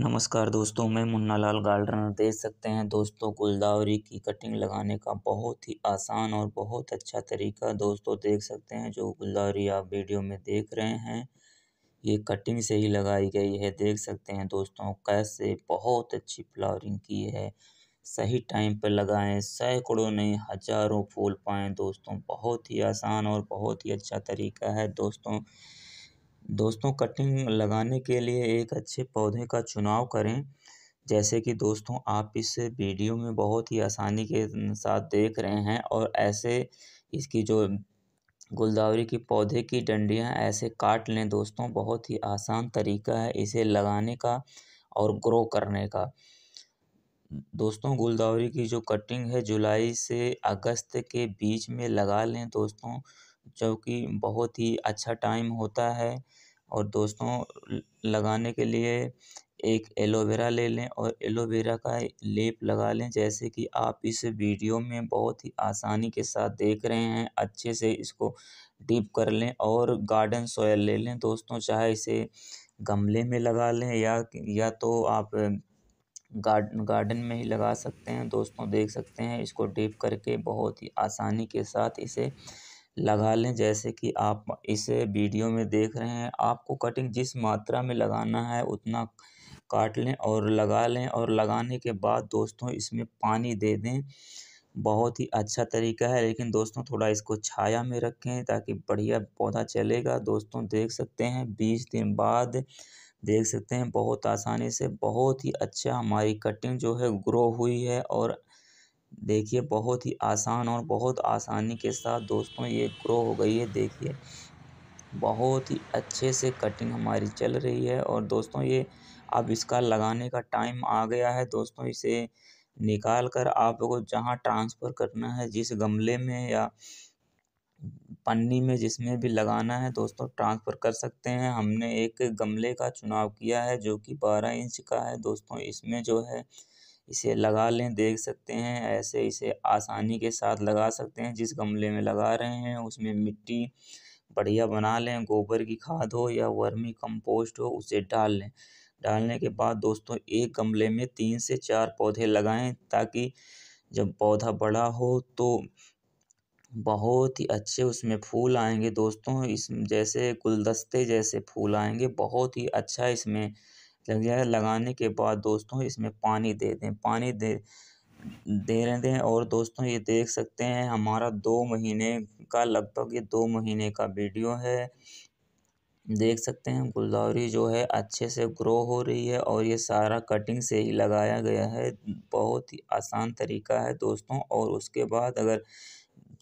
नमस्कार दोस्तों मैं मुन्ना लाल गार्डनर देख सकते हैं दोस्तों गुलदावरी की कटिंग लगाने का बहुत ही आसान और बहुत अच्छा तरीका दोस्तों देख सकते हैं जो गुलदावरी आप वीडियो में देख रहे हैं ये कटिंग से ही लगाई गई है देख सकते हैं दोस्तों कैसे बहुत अच्छी फ्लावरिंग की है सही टाइम पर लगाएं सैकड़ों नहीं हजारों फूल पाएँ दोस्तों बहुत ही आसान और बहुत ही अच्छा तरीका है दोस्तों दोस्तों कटिंग लगाने के लिए एक अच्छे पौधे का चुनाव करें जैसे कि दोस्तों आप इस वीडियो में बहुत ही आसानी के साथ देख रहे हैं और ऐसे इसकी जो गुलदावरी की पौधे की डंडियाँ ऐसे काट लें दोस्तों बहुत ही आसान तरीका है इसे लगाने का और ग्रो करने का दोस्तों गुलदावरी की जो कटिंग है जुलाई से अगस्त के बीच में लगा लें दोस्तों जो कि बहुत ही अच्छा टाइम होता है और दोस्तों लगाने के लिए एक एलोवेरा ले लें और एलोवेरा का लेप लगा लें जैसे कि आप इस वीडियो में बहुत ही आसानी के साथ देख रहे हैं अच्छे से इसको डीप कर लें और गार्डन सोयल ले लें दोस्तों चाहे इसे गमले में लगा लें या या तो आप गार्डन गार्डन में ही लगा सकते हैं दोस्तों देख सकते हैं इसको डीप करके बहुत ही आसानी के साथ इसे लगा लें जैसे कि आप इसे वीडियो में देख रहे हैं आपको कटिंग जिस मात्रा में लगाना है उतना काट लें और लगा लें और लगाने के बाद दोस्तों इसमें पानी दे दें बहुत ही अच्छा तरीका है लेकिन दोस्तों थोड़ा इसको छाया में रखें ताकि बढ़िया पौधा चलेगा दोस्तों देख सकते हैं बीस दिन बाद देख सकते हैं बहुत आसानी से बहुत ही अच्छा हमारी कटिंग जो है ग्रो हुई है और देखिए बहुत ही आसान और बहुत आसानी के साथ दोस्तों ये ग्रो हो गई है देखिए बहुत ही अच्छे से कटिंग हमारी चल रही है और दोस्तों ये अब इसका लगाने का टाइम आ गया है दोस्तों इसे निकाल कर आप जहाँ ट्रांसफ़र करना है जिस गमले में या पन्नी में जिसमें भी लगाना है दोस्तों ट्रांसफ़र कर सकते हैं हमने एक गमले का चुनाव किया है जो कि बारह इंच का है दोस्तों इसमें जो है इसे लगा लें देख सकते हैं ऐसे इसे आसानी के साथ लगा सकते हैं जिस गमले में लगा रहे हैं उसमें मिट्टी बढ़िया बना लें गोबर की खाद हो या वर्मी कंपोस्ट हो उसे डाल लें डालने के बाद दोस्तों एक गमले में तीन से चार पौधे लगाएं ताकि जब पौधा बड़ा हो तो बहुत ही अच्छे उसमें फूल आएंगे दोस्तों इस जैसे गुलदस्ते जैसे फूल आएंगे बहुत ही अच्छा इसमें लग लगाने के बाद दोस्तों इसमें पानी दे दें पानी दे दे रहे थे और दोस्तों ये देख सकते हैं हमारा दो महीने का लगभग ये दो महीने का वीडियो है देख सकते हैं गुलदावरी जो है अच्छे से ग्रो हो रही है और ये सारा कटिंग से ही लगाया गया है बहुत ही आसान तरीका है दोस्तों और उसके बाद अगर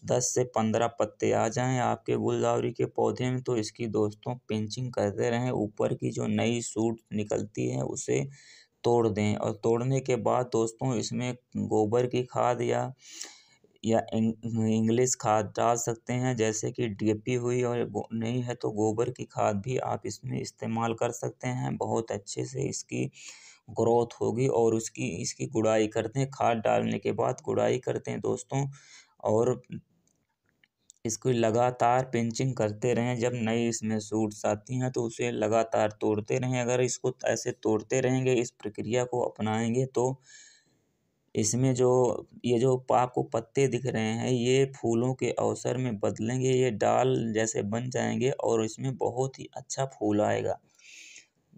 दस से पंद्रह पत्ते आ जाएं आपके गुलदावरी के पौधे में तो इसकी दोस्तों पिंचिंग करते रहें ऊपर की जो नई सूट निकलती है उसे तोड़ दें और तोड़ने के बाद दोस्तों इसमें गोबर की खाद या या इंग्लिश खाद डाल सकते हैं जैसे कि डीएपी हुई और नहीं है तो गोबर की खाद भी आप इसमें इस्तेमाल कर सकते हैं बहुत अच्छे से इसकी ग्रोथ होगी और उसकी इसकी गुड़ाई करते हैं खाद डालने के बाद गुड़ाई करते हैं दोस्तों और इसको लगातार पिंचिंग करते रहें जब नई इसमें सूट्स आती हैं तो उसे लगातार तोड़ते रहें अगर इसको ऐसे तोड़ते रहेंगे इस प्रक्रिया को अपनाएंगे तो इसमें जो ये जो आपको पत्ते दिख रहे हैं ये फूलों के अवसर में बदलेंगे ये डाल जैसे बन जाएंगे और इसमें बहुत ही अच्छा फूल आएगा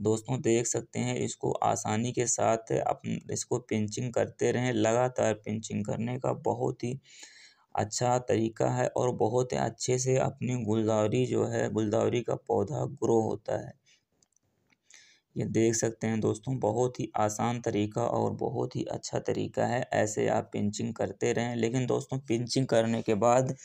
दोस्तों देख सकते हैं इसको आसानी के साथ अपन इसको पिंचिंग करते रहें लगातार पिंचिंग करने का बहुत ही अच्छा तरीका है और बहुत अच्छे से अपनी गुलदावरी जो है गुलदावरी का पौधा ग्रो होता है ये देख सकते हैं दोस्तों बहुत ही आसान तरीका और बहुत ही अच्छा तरीका है ऐसे आप पिंचिंग करते रहें लेकिन दोस्तों पिंचिंग करने के बाद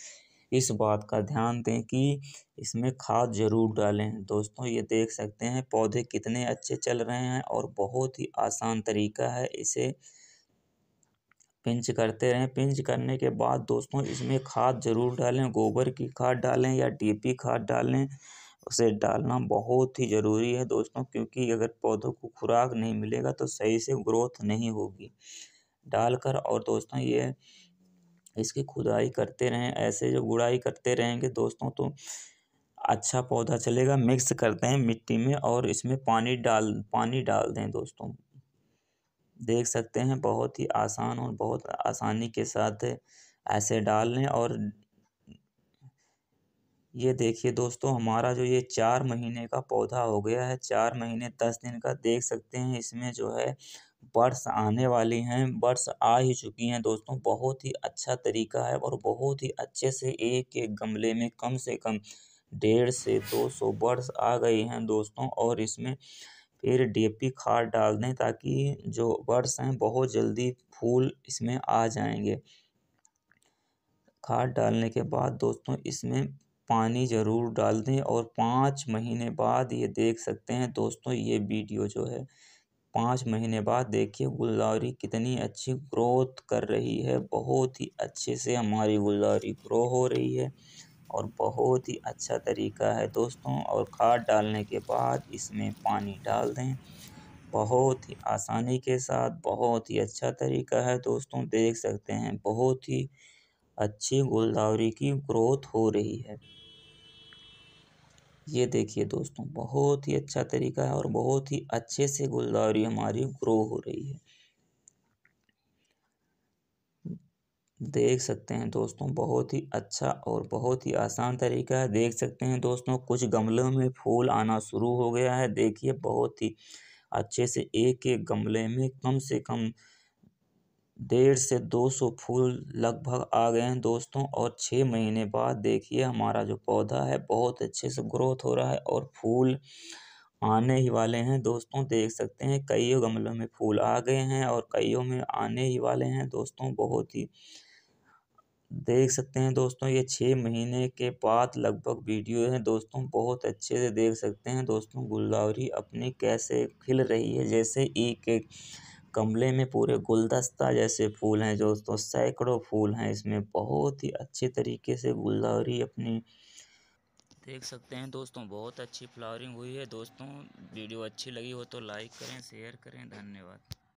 इस बात का ध्यान दें कि इसमें खाद ज़रूर डालें दोस्तों ये देख सकते हैं पौधे कितने अच्छे चल रहे हैं और बहुत ही आसान तरीका है इसे पिंच करते रहें पिंच करने के बाद दोस्तों इसमें खाद ज़रूर डालें गोबर की खाद डालें या डी पी खाद डालें उसे डालना बहुत ही ज़रूरी है दोस्तों क्योंकि अगर पौधों को खुराक नहीं मिलेगा तो सही से ग्रोथ नहीं होगी डालकर और दोस्तों ये इसकी खुदाई करते रहें ऐसे जो गुड़ाई करते रहेंगे दोस्तों तो अच्छा पौधा चलेगा मिक्स करते हैं मिट्टी में और इसमें पानी डाल पानी डाल दें दोस्तों देख सकते हैं बहुत ही आसान और बहुत आसानी के साथ ऐसे डाल लें और ये देखिए दोस्तों हमारा जो ये चार महीने का पौधा हो गया है चार महीने दस दिन का देख सकते हैं इसमें जो है बर्ड्स आने वाली हैं बर्ड्स आ ही चुकी हैं दोस्तों बहुत ही अच्छा तरीका है और बहुत ही अच्छे से एक एक गमले में कम से कम डेढ़ से दो सौ बर्ड्स आ गई हैं दोस्तों और इसमें फिर डी ए पी खाद डाल दें ताकि जो बर्ड्स हैं बहुत जल्दी फूल इसमें आ जाएंगे खाद डालने के बाद दोस्तों इसमें पानी ज़रूर डाल दें और पाँच महीने बाद ये देख सकते हैं दोस्तों ये वीडियो जो है पाँच महीने बाद देखिए गुलदावरी कितनी अच्छी ग्रोथ कर रही है बहुत ही अच्छे से हमारी गुलदावरी ग्रो हो रही है और बहुत ही अच्छा तरीका है दोस्तों और खाद डालने के बाद इसमें पानी डाल दें बहुत ही आसानी के साथ बहुत ही अच्छा तरीका है दोस्तों देख सकते हैं बहुत ही अच्छी गुलदावरी की ग्रोथ हो रही है ये देखिए दोस्तों बहुत ही अच्छा तरीका है और बहुत ही अच्छे से गुलदावरी हमारी ग्रो हो रही है देख सकते हैं दोस्तों बहुत ही अच्छा और बहुत ही आसान तरीका है देख सकते हैं दोस्तों कुछ गमलों में फूल आना शुरू हो गया है देखिए बहुत ही अच्छे से एक एक गमले में कम से कम डेढ़ से दो सौ फूल लगभग आ गए हैं दोस्तों और छः महीने बाद देखिए हमारा जो पौधा है बहुत अच्छे से ग्रोथ हो रहा है और फूल आने ही वाले हैं दोस्तों देख सकते हैं कईयों गमलों में फूल आ गए हैं और कईयों में आने ही वाले हैं दोस्तों बहुत ही देख सकते हैं दोस्तों ये छः महीने के बाद लगभग वीडियो है दोस्तों बहुत अच्छे से देख सकते हैं दोस्तों गुलदावरी अपनी कैसे खिल रही है जैसे एक एक गमले में पूरे गुलदस्ता जैसे फूल हैं दोस्तों सैकड़ों फूल हैं इसमें बहुत ही अच्छे तरीके से गुलदावरी अपनी देख सकते हैं दोस्तों बहुत अच्छी फ्लावरिंग हुई है दोस्तों वीडियो अच्छी लगी हो तो लाइक करें शेयर करें धन्यवाद